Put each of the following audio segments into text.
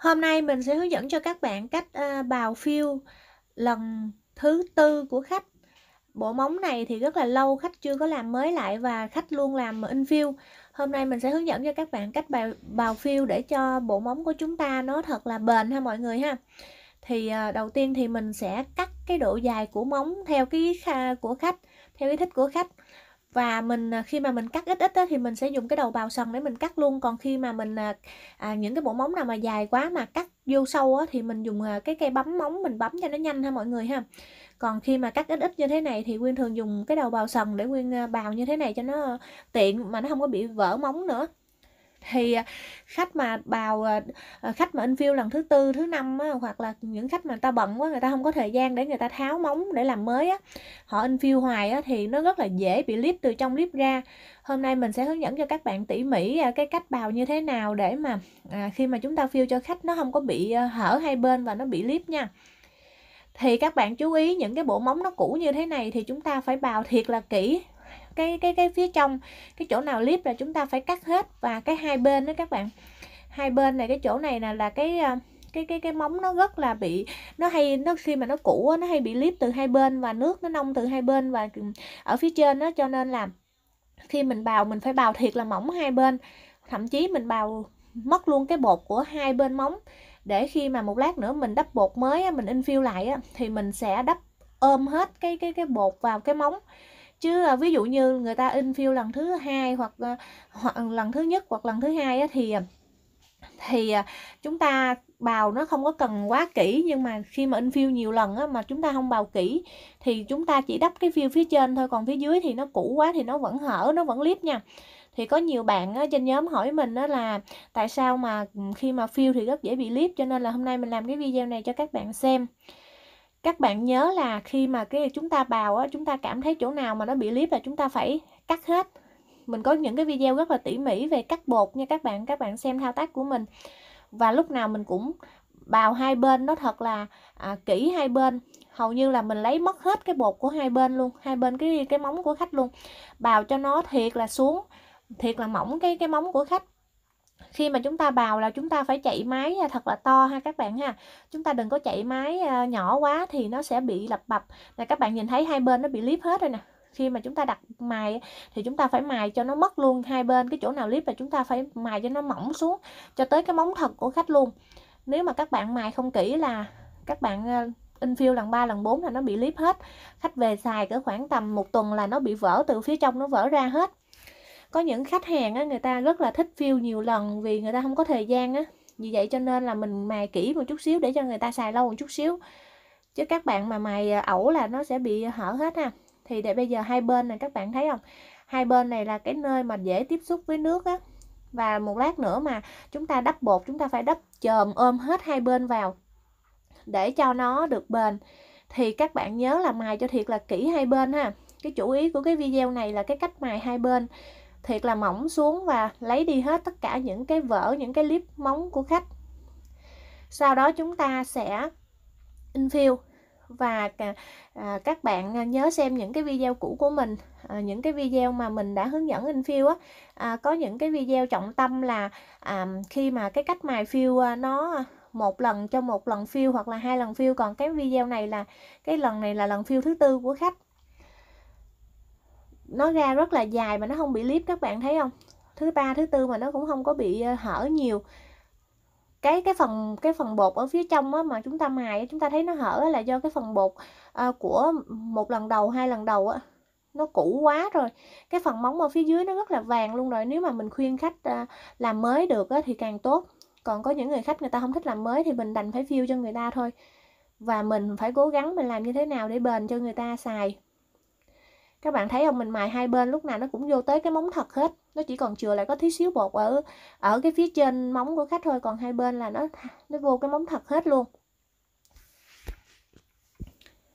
Hôm nay mình sẽ hướng dẫn cho các bạn cách ờ, bào phiêu lần thứ tư của khách. Bộ móng này thì rất là lâu khách chưa có làm mới lại và khách luôn làm in phiêu. Hôm nay mình sẽ hướng dẫn cho các bạn cách bào, bào phiêu để cho bộ móng của chúng ta nó thật là bền ha mọi người ha. Thì ờ, đầu tiên thì mình sẽ cắt cái độ dài của móng theo cái uh, của khách, theo ý thích của khách và mình à, khi mà mình cắt ít ít á, thì mình sẽ dùng cái đầu bào sần để mình cắt luôn còn khi mà mình à, à những cái bộ móng nào mà dài quá mà cắt vô sâu á, thì mình dùng à, cái cây bấm móng mình bấm cho nó nhanh ha mọi người ha còn khi mà cắt ít ít như thế này thì nguyên thường dùng cái đầu bào sần để nguyên bào như thế này cho nó tiện mà nó không có bị vỡ móng nữa thì à, khách mà bào à, à, khách mà in view lần thứ tư thứ năm á, hoặc là những khách mà người ta bận quá người ta không có thời gian để người ta tháo móng để làm mới á họ in view hoài á thì nó rất là dễ bị lip từ trong lip ra hôm nay mình sẽ hướng dẫn cho các bạn tỉ mỉ cái cách bào như thế nào để mà à, khi mà chúng ta fill cho khách nó không có bị hở hai bên và nó bị lip nha thì các bạn chú ý những cái bộ móng nó cũ như thế này thì chúng ta phải bào thiệt là kỹ cái cái cái phía trong cái chỗ nào clip là chúng ta phải cắt hết và cái hai bên đó các bạn hai bên này cái chỗ này là là cái ờ, cái cái cái móng nó rất là bị nó hay nó khi mà nó cũ nó hay bị clip từ hai bên và nước nó nông từ hai bên và ừ, ở phía trên nó cho nên là khi mình bào mình phải bào thiệt là mỏng hai bên thậm chí mình bào mất luôn cái bột của hai bên móng để khi mà một lát nữa mình đắp bột mới mình infill lại thì mình sẽ đắp ôm hết cái cái cái bột vào cái móng chứ à, ví dụ như người ta in phiêu lần thứ hai hoặc à, hoặc lần thứ nhất hoặc lần thứ hai á, thì à, thì à, chúng ta bào nó không có cần quá kỹ nhưng mà khi mà in phiêu nhiều lần á, mà chúng ta không bào kỹ thì chúng ta chỉ đắp cái phiêu phía trên thôi còn phía dưới thì nó cũ quá thì nó vẫn hở nó vẫn liếp nha thì có nhiều bạn á, trên nhóm hỏi mình đó là tại sao mà khi mà phiêu thì rất dễ bị clip cho nên là hôm nay mình làm cái video này cho các bạn xem các bạn nhớ là khi mà cái chúng ta bào á, chúng ta cảm thấy chỗ nào mà nó bị líp là chúng ta phải cắt hết mình có những cái video rất là tỉ mỉ về cắt bột nha các bạn các bạn xem thao tác của mình và lúc nào mình cũng bào hai bên nó thật là à, kỹ hai bên hầu như là mình lấy mất hết cái bột của hai bên luôn hai bên cái cái móng của khách luôn bào cho nó thiệt là xuống thiệt là mỏng cái cái móng của khách khi mà chúng ta bào là chúng ta phải chạy máy à, thật là to ha các bạn ha chúng ta đừng có chạy máy à, nhỏ quá thì nó sẽ bị lập bập là các bạn nhìn thấy hai bên nó bị líp hết rồi nè khi mà chúng ta đặt mài thì chúng ta phải mài cho nó mất luôn hai bên cái chỗ nào clip là chúng ta phải mài cho nó mỏng xuống cho tới cái móng thật của khách luôn nếu mà các bạn mài không kỹ là các bạn à, in fill lần 3 lần 4 là nó bị clip hết khách về xài cỡ khoảng tầm một tuần là nó bị vỡ từ phía trong nó vỡ ra hết có những khách hàng á, người ta rất là thích view nhiều lần vì người ta không có thời gian á vì vậy cho nên là mình mài kỹ một chút xíu để cho người ta xài lâu một chút xíu chứ các bạn mà mài à, ẩu là nó sẽ bị hở hết ha thì để bây giờ hai bên này các bạn thấy không hai bên này là cái nơi mà dễ tiếp xúc với nước á và một lát nữa mà chúng ta đắp bột chúng ta phải đắp chồm ôm hết hai bên vào để cho nó được bền thì các bạn nhớ là mài cho thiệt là kỹ hai bên ha cái chủ ý của cái video này là cái cách mài hai bên thiệt là mỏng xuống và lấy đi hết tất cả những cái vỡ những cái clip móng của khách sau đó chúng ta sẽ infill và à, các bạn nhớ xem những cái video cũ của mình à, những cái video mà mình đã hướng dẫn infill á à, có những cái video trọng tâm là khi mà cái cách mài fill nó một lần cho một lần fill hoặc là hai lần fill còn cái video này là cái lần này là lần fill thứ tư của khách nó ra rất là dài mà nó không bị clip các bạn thấy không thứ ba thứ tư mà nó cũng không có bị ờ, hở nhiều cái cái phần cái phần bột ở phía trong á, mà chúng ta mài chúng ta thấy nó hở là do cái phần bột à, của một lần đầu hai lần đầu á, nó cũ quá rồi cái phần móng ở phía dưới nó rất là vàng luôn rồi nếu mà mình khuyên khách à, làm mới được á, thì càng tốt còn có những người khách người ta không thích làm mới thì mình đành phải phiêu cho người ta thôi và mình phải cố gắng mình làm như thế nào để bền cho người ta xài các bạn thấy không mình mài hai bên lúc nào nó cũng vô tới cái móng thật hết nó chỉ còn chừa lại có tí xíu bột ở ở cái phía trên móng của khách thôi còn hai bên là nó nó vô cái móng thật hết luôn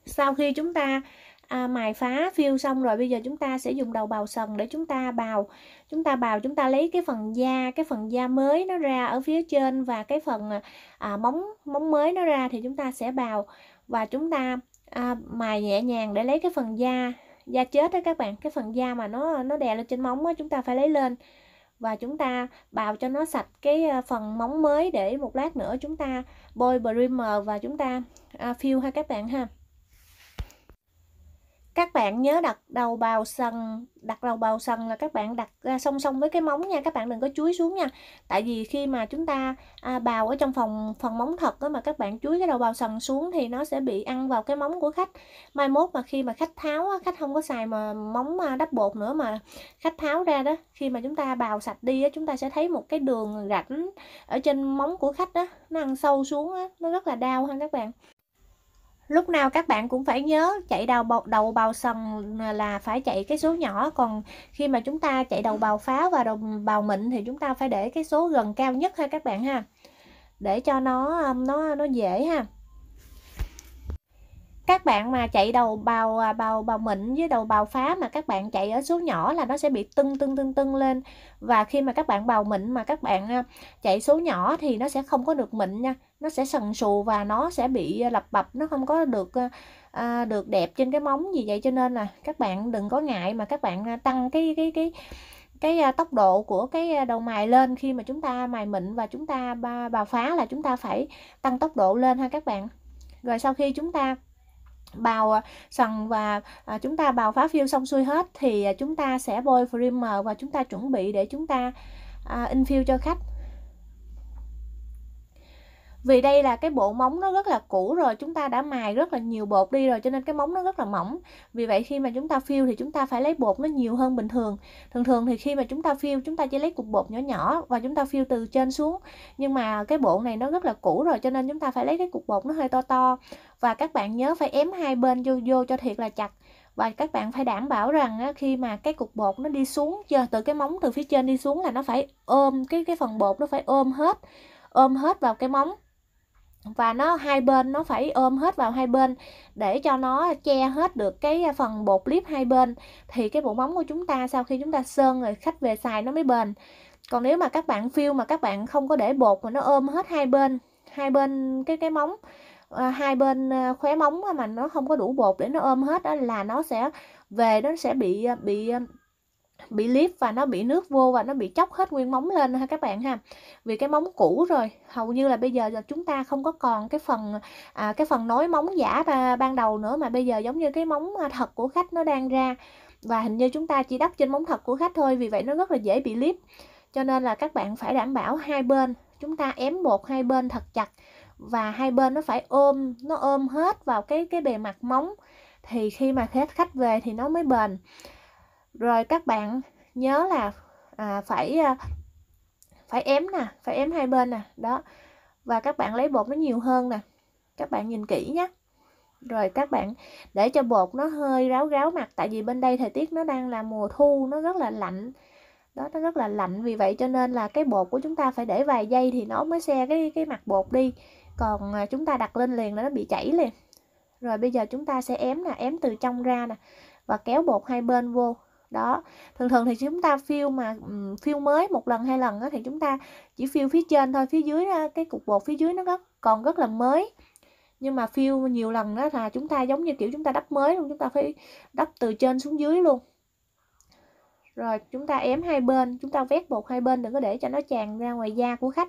sau khi chúng ta à, mài phá phiêu xong rồi bây giờ chúng ta sẽ dùng đầu bào sần để chúng ta bào chúng ta bào chúng ta lấy cái phần da cái phần da mới nó ra ở phía trên và cái phần à, móng móng mới nó ra thì chúng ta sẽ bào và chúng ta à, mài nhẹ nhàng để lấy cái phần da da chết đó các bạn cái phần da mà nó nó đè lên trên móng á chúng ta phải lấy lên và chúng ta bào cho nó sạch cái à, phần móng mới để một lát nữa chúng ta bôi primer và chúng ta à, fill ha các bạn ha các bạn nhớ đặt đầu bào sần đặt đầu bào sần là các bạn đặt ra song song với cái móng nha các bạn đừng có chuối xuống nha tại vì khi mà chúng ta à, bào ở trong phòng phần móng thật đó mà các bạn chuối cái đầu bào sần xuống thì nó sẽ bị ăn vào cái móng của khách mai mốt mà khi mà khách tháo khách không có xài mà móng à, đắp bột nữa mà khách tháo ra đó khi mà chúng ta bào sạch đi á, chúng ta sẽ thấy một cái đường rãnh ở trên móng của khách đó nó ăn sâu xuống đó, nó rất là đau ha các bạn lúc nào các bạn cũng phải nhớ chạy đầu bầu, đầu bào sần là phải chạy cái số nhỏ còn khi mà chúng ta chạy đầu bào phá và đầu bào mịn thì chúng ta phải để cái số gần cao nhất ha các bạn ha để cho nó nó nó dễ ha các bạn mà chạy đầu bào à, bào bào mịn với đầu bào phá mà các bạn chạy ở số nhỏ là nó sẽ bị tưng tưng tưng tưng lên và khi mà các bạn bào mịn mà các bạn à, chạy số nhỏ thì nó sẽ không có được mịn nha nó sẽ sần sù và nó sẽ bị à, lập bập nó không có được à, được đẹp trên cái móng gì vậy cho nên là các bạn đừng có ngại mà các bạn tăng cái cái cái cái tốc độ của cái đầu mài lên khi mà chúng ta mài mịn và chúng ta bào phá là chúng ta phải tăng tốc độ lên ha các bạn rồi sau khi chúng ta bào ờ, sần và à, chúng ta bào phá phiêu xong xuôi hết thì ờ, chúng ta sẽ bôi primer và chúng ta chuẩn bị để chúng ta à, phiêu cho khách vì đây là cái bộ móng nó rất là cũ rồi chúng ta đã mài rất là nhiều bột đi rồi cho nên cái móng nó rất là mỏng vì vậy khi mà chúng ta phiêu thì chúng ta phải lấy bột nó nhiều hơn bình thường thường thường thì khi mà chúng ta phiêu chúng ta chỉ lấy cục bột nhỏ nhỏ và chúng ta phiêu từ trên xuống nhưng mà cái bộ này nó rất là cũ rồi cho nên chúng ta phải lấy cái cục bột nó hơi to to và các bạn nhớ phải ém hai bên vô, vô cho thiệt là chặt và các bạn phải đảm bảo rằng á, khi mà cái cục bột nó đi xuống giờ từ cái móng từ phía trên đi xuống là nó phải ôm cái cái phần bột nó phải ôm hết ôm hết vào cái móng và nó hai bên nó phải ôm hết vào hai bên để cho nó che hết được cái phần bột clip hai bên thì cái bộ móng của chúng ta sau khi chúng ta sơn rồi khách về xài nó mới bền còn nếu mà các bạn phiêu mà các bạn không có để bột mà nó ôm hết hai bên hai bên cái cái móng à, hai bên ờ, khóe móng mà nó không có đủ bột để nó ôm hết đó là nó sẽ về nó sẽ bị ờ, bị bị liếp và nó bị nước vô và nó bị chóc hết nguyên móng lên ha các bạn ha vì cái móng cũ rồi hầu như là bây giờ là chúng ta không có còn cái phần à, cái phần nối móng giả ban đầu nữa mà bây giờ giống như cái móng à, thật của khách nó đang ra và hình như chúng ta chỉ đắp trên móng thật của khách thôi vì vậy nó rất là dễ bị liếp cho nên là các bạn phải đảm bảo hai bên chúng ta ém bột hai bên thật chặt và hai bên nó phải ôm nó ôm hết vào cái cái bề mặt móng thì khi mà khách khách về thì nó mới bền rồi các bạn nhớ là à, phải à, phải ém nè phải ém hai bên nè đó và các bạn lấy bột nó nhiều hơn nè các bạn nhìn kỹ nhé rồi các bạn để cho bột nó hơi ráo ráo mặt tại vì bên đây thời tiết nó đang là mùa thu nó rất là lạnh đó nó rất là lạnh vì vậy cho nên là cái bột của chúng ta phải để vài giây thì nó mới xe cái cái mặt bột đi còn à, chúng ta đặt lên liền là nó bị chảy liền rồi bây giờ chúng ta sẽ ém nè ém từ trong ra nè và kéo bột hai bên vô đó thường thường thì chúng ta fill mà fill mới một lần hai lần thì chúng ta chỉ fill phía trên thôi phía dưới cái cục bột phía dưới nó rất, còn rất là mới nhưng mà fill nhiều lần đó là chúng ta giống như kiểu chúng ta đắp mới luôn chúng ta phải đắp từ trên xuống dưới luôn rồi chúng ta ém hai bên chúng ta vét bột hai bên đừng có để cho nó tràn ra ngoài da của khách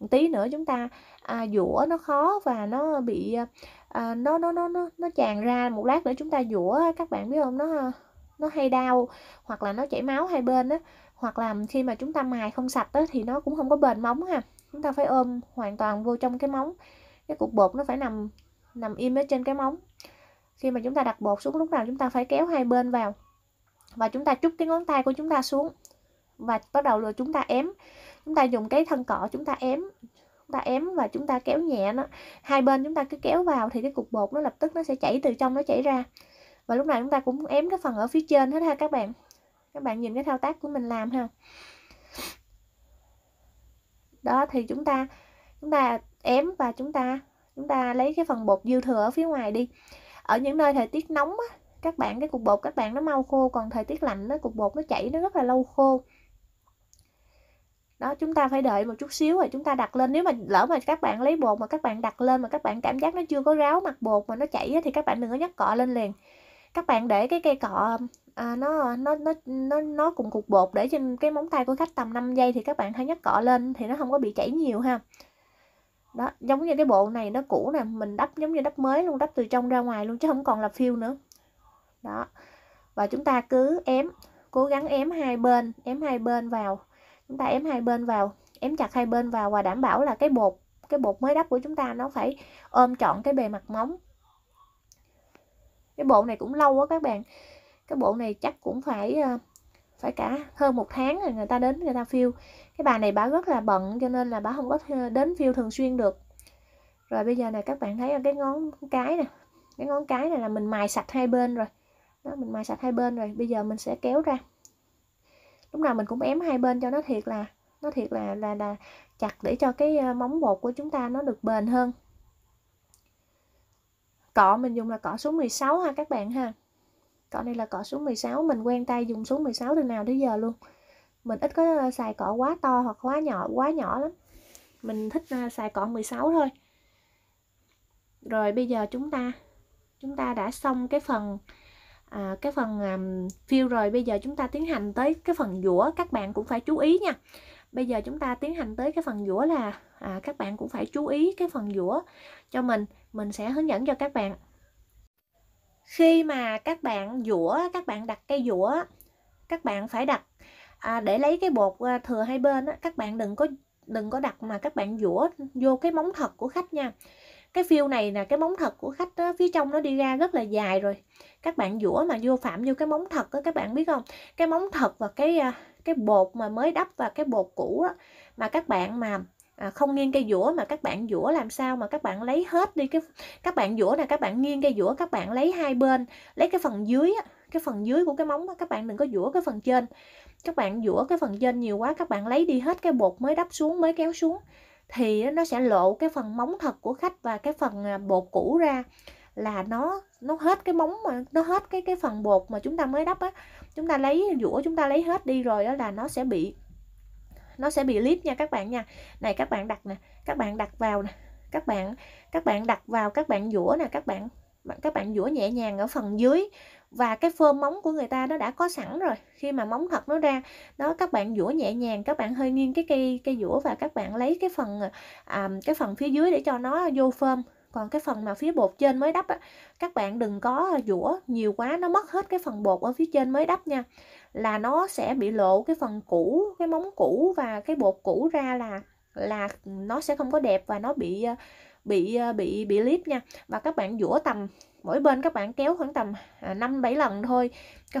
một tí nữa chúng ta à, dũa nó khó và nó bị à, nó, nó nó nó nó tràn ra một lát nữa chúng ta dũa các bạn biết không nó nó hay đau hoặc là nó chảy máu hai bên á hoặc là khi mà chúng ta mài không sạch á, thì nó cũng không có bền móng ha chúng ta phải ôm hoàn toàn vô trong cái móng cái cục bột nó phải nằm nằm im ở trên cái móng khi mà chúng ta đặt bột xuống lúc nào chúng ta phải kéo hai bên vào và chúng ta trút cái ngón tay của chúng ta xuống và bắt đầu là chúng ta ém chúng ta dùng cái thân cọ chúng ta ém chúng ta ém và chúng ta kéo nhẹ nó hai bên chúng ta cứ kéo vào thì cái cục bột nó lập tức nó sẽ chảy từ trong nó chảy ra và lúc này chúng ta cũng ém cái phần ở phía trên hết ha các bạn các bạn nhìn cái thao tác của mình làm ha đó thì chúng ta chúng ta ém và chúng ta chúng ta lấy cái phần bột dư thừa ở phía ngoài đi ở những nơi thời tiết nóng á, các bạn cái cục bột các bạn nó mau khô còn thời tiết lạnh nó cục bột nó chảy nó rất là lâu khô đó chúng ta phải đợi một chút xíu rồi chúng ta đặt lên nếu mà lỡ mà các bạn lấy bột mà các bạn đặt lên mà các bạn cảm giác nó chưa có ráo mặt bột mà nó chảy thì các bạn đừng có nhắc cọ lên liền các bạn để cái cây cọ à, nó nó nó nó nó cùng cục bột để trên cái móng tay của khách tầm 5 giây thì các bạn hãy nhấc cọ lên thì nó không có bị chảy nhiều ha đó giống như cái bộ này nó cũ nè mình đắp giống như đắp mới luôn đắp từ trong ra ngoài luôn chứ không còn là phiêu nữa đó và chúng ta cứ ém cố gắng ém hai bên ém hai bên vào chúng ta ém hai bên vào ém chặt hai bên vào và đảm bảo là cái bột cái bột mới đắp của chúng ta nó phải ôm trọn cái bề mặt móng cái bộ này cũng lâu quá các bạn cái bộ này chắc cũng phải ờ, phải cả hơn một tháng rồi người ta đến người ta phiêu cái bà này bà rất là bận cho nên là bà không có đến phiêu thường xuyên được rồi bây giờ này các bạn thấy cái ngón cái nè cái ngón cái này là mình mài sạch hai bên rồi đó, mình mài sạch hai bên rồi bây giờ mình sẽ kéo ra lúc nào mình cũng ém hai bên cho nó thiệt là nó thiệt là là là chặt để cho cái ờ, móng bột của chúng ta nó được bền hơn cọ mình dùng là cọ số 16 ha các bạn ha cọ này là cọ số 16 mình quen tay dùng số 16 từ nào tới giờ luôn mình ít có xài cọ quá to hoặc quá nhỏ quá nhỏ lắm mình thích à, xài cọ 16 thôi rồi bây giờ chúng ta chúng ta đã xong cái phần à, cái phần um, à, fill rồi bây giờ chúng ta tiến hành tới cái phần dũa các bạn cũng phải chú ý nha bây giờ chúng ta tiến hành tới cái phần dũa là à, các bạn cũng phải chú ý cái phần dũa cho mình mình sẽ hướng dẫn cho các bạn khi mà các bạn dũa các bạn đặt cây dũa các bạn phải đặt à, để lấy cái bột à, thừa hai bên á, các bạn đừng có đừng có đặt mà các bạn dũa vô cái móng thật của khách nha cái phiêu này là cái móng thật của khách đó, phía trong nó đi ra rất là dài rồi các bạn dũa mà vô phạm vô cái móng thật đó, các bạn biết không cái móng thật và cái à, cái bột mà mới đắp và cái bột cũ á, mà các bạn mà à, không nghiêng cây dũa mà các bạn dũa làm sao mà các bạn lấy hết đi cái các bạn dũa là các bạn nghiêng cây dũa các bạn lấy hai bên lấy cái phần dưới cái phần dưới của cái móng các bạn đừng có dũa cái phần trên các bạn dũa cái phần trên nhiều quá các bạn lấy đi hết cái bột mới đắp xuống mới kéo xuống thì nó sẽ lộ cái phần móng thật của khách và cái phần à, bột cũ ra là nó nó hết cái móng mà nó hết cái cái phần bột mà chúng ta mới đắp á chúng ta lấy dũa chúng ta lấy hết đi rồi đó là nó sẽ bị nó sẽ bị lít nha các bạn nha này các bạn đặt nè các bạn đặt vào nè các bạn các bạn đặt vào các bạn dũa nè các bạn các bạn dũa nhẹ nhàng ở phần dưới và cái phơm móng của người ta nó đã có sẵn rồi khi mà móng thật nó ra đó các bạn dũa nhẹ nhàng các bạn hơi nghiêng cái cây cây dũa và các bạn lấy cái phần à, cái phần phía dưới để cho nó vô phơm còn cái phần mà phía bột trên mới đắp á, các bạn đừng có dũa nhiều quá nó mất hết cái phần bột ở phía trên mới đắp nha là nó sẽ bị lộ cái phần cũ cái móng cũ và cái bột cũ ra là là nó sẽ không có đẹp và nó bị bị bị bị lip nha và các bạn dũa tầm mỗi bên các bạn kéo khoảng tầm 5 à, 7 lần thôi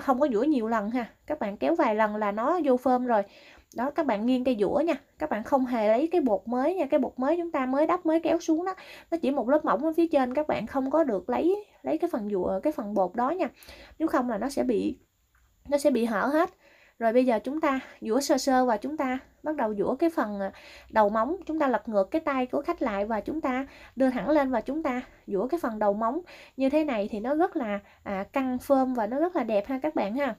không có dũa nhiều lần ha các bạn kéo vài lần là nó vô phơm rồi đó các bạn nghiêng cây dũa nha các bạn không hề lấy cái bột mới nha cái bột mới chúng ta mới đắp mới kéo xuống đó nó chỉ một lớp mỏng ở phía trên các bạn không có được lấy lấy cái phần dũa cái phần bột đó nha nếu không là nó sẽ bị nó sẽ bị hở hết rồi bây giờ chúng ta dũa sơ sơ và chúng ta bắt đầu dũa cái phần à, đầu móng chúng ta lật ngược cái tay của khách lại và chúng ta đưa thẳng lên và chúng ta dũa cái phần đầu móng như thế này thì nó rất là à, căng phơm và nó rất là đẹp ha các bạn ha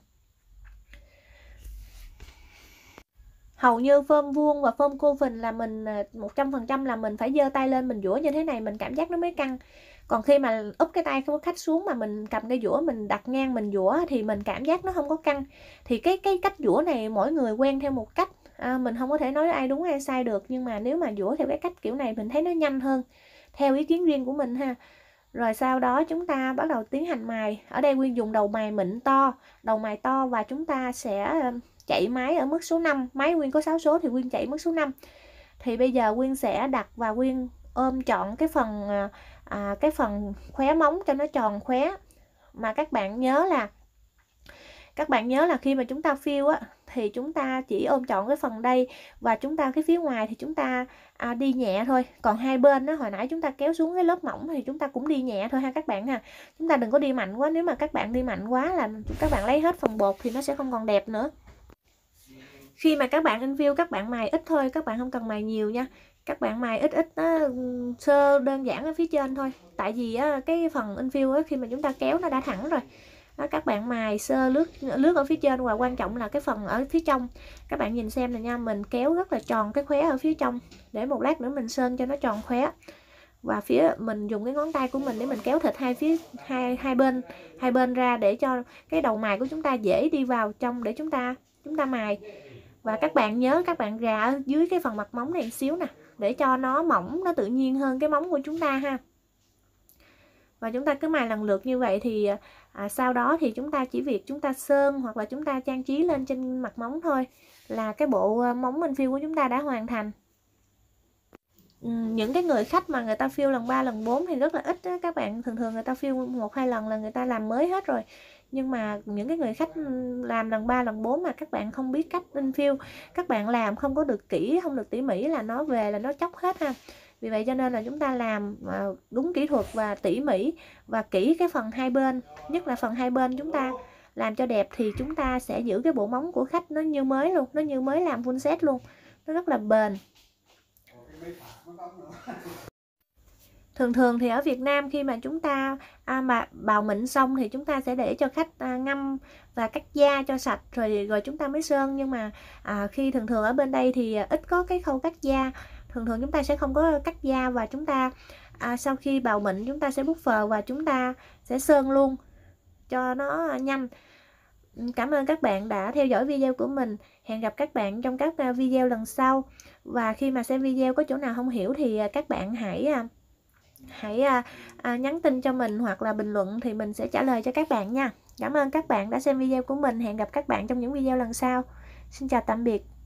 hầu như phơm vuông và phơm cô phình là mình 100% à, là mình phải giơ tay lên mình dũa như thế này mình cảm giác nó mới căng còn khi mà úp cái tay của khách xuống mà mình cầm cái dũa mình đặt ngang mình dũa thì mình cảm giác nó không có căng thì cái cái cách dũa này mỗi người quen theo một cách à, mình không có thể nói ai đúng ai sai được nhưng mà nếu mà dũa theo cái cách kiểu này mình thấy nó nhanh hơn theo ý kiến riêng của mình ha rồi sau đó chúng ta bắt đầu tiến hành mài ở đây nguyên dùng đầu mài mịn to đầu mài to và chúng ta sẽ à, chạy máy ở mức số 5 máy Quyên có 6 số thì Quyên chạy mức số 5 thì bây giờ Quyên sẽ đặt và Quyên ôm chọn cái phần à, à, cái phần khóe móng cho nó tròn khóe mà các bạn nhớ là các bạn nhớ là khi mà chúng ta phiêu á thì chúng ta chỉ ôm chọn cái phần đây và chúng ta cái phía ngoài thì chúng ta à, đi nhẹ thôi còn hai bên đó hồi nãy chúng ta kéo xuống cái lớp mỏng thì chúng ta cũng đi nhẹ thôi ha các bạn nha chúng ta đừng có đi mạnh quá nếu mà các bạn đi mạnh quá là các bạn lấy hết phần bột thì nó sẽ không còn đẹp nữa khi mà các bạn review các bạn mài ít thôi các bạn không cần mài nhiều nha các bạn mài ít ít á, ừ, sơ đơn giản ở phía trên thôi tại vì á, cái phần infill á, khi mà chúng ta kéo nó đã thẳng rồi đó, các bạn mài sơ lướt lướt ở phía trên và quan trọng là cái phần ở phía trong các bạn nhìn xem này nha mình kéo rất là tròn cái khóe ở phía trong để một lát nữa mình sơn cho nó tròn khóe và phía mình dùng cái ngón tay của mình để mình kéo thịt hai phía hai hai bên hai bên ra để cho cái đầu mài của chúng ta dễ đi vào trong để chúng ta chúng ta mài và các bạn nhớ các bạn rà dưới cái phần mặt móng này xíu nè để cho nó mỏng nó tự nhiên hơn cái móng của chúng ta ha và chúng ta cứ mài lần lượt như vậy thì à, sau đó thì chúng ta chỉ việc chúng ta sơn hoặc là chúng ta trang trí lên trên mặt móng thôi là cái bộ à, móng mình phiêu của chúng ta đã hoàn thành ừ, những cái người khách mà người ta phiêu lần 3 lần 4 thì rất là ít đó. các bạn thường thường người ta phiêu một hai lần là người ta làm mới hết rồi nhưng mà những cái người khách làm lần 3 lần 4 mà các bạn không biết cách infill các bạn làm không có được kỹ không được tỉ mỉ là nó về là nó chóc hết ha vì vậy cho nên là chúng ta làm à, đúng kỹ thuật và tỉ mỉ và kỹ cái phần hai bên nhất là phần hai bên chúng ta làm cho đẹp thì chúng ta sẽ giữ cái bộ móng của khách nó như mới luôn nó như mới làm full set luôn nó rất là bền thường thường thì ở Việt Nam khi mà chúng ta à, mà bào mịn xong thì chúng ta sẽ để cho khách à, ngâm và cắt da cho sạch rồi rồi chúng ta mới sơn nhưng mà à, khi thường thường ở bên đây thì ít có cái khâu cắt da thường thường chúng ta sẽ không có cắt da và chúng ta à, sau khi bào mịn chúng ta sẽ bút phờ và chúng ta sẽ sơn luôn cho nó nhanh cảm ơn các bạn đã theo dõi video của mình hẹn gặp các bạn trong các à, video lần sau và khi mà xem video có chỗ nào không hiểu thì à, các bạn hãy à, hãy à, à, nhắn tin cho mình hoặc là bình luận thì mình sẽ trả lời cho các bạn nha cảm ơn các bạn đã xem video của mình hẹn gặp các bạn trong những video lần sau xin chào tạm biệt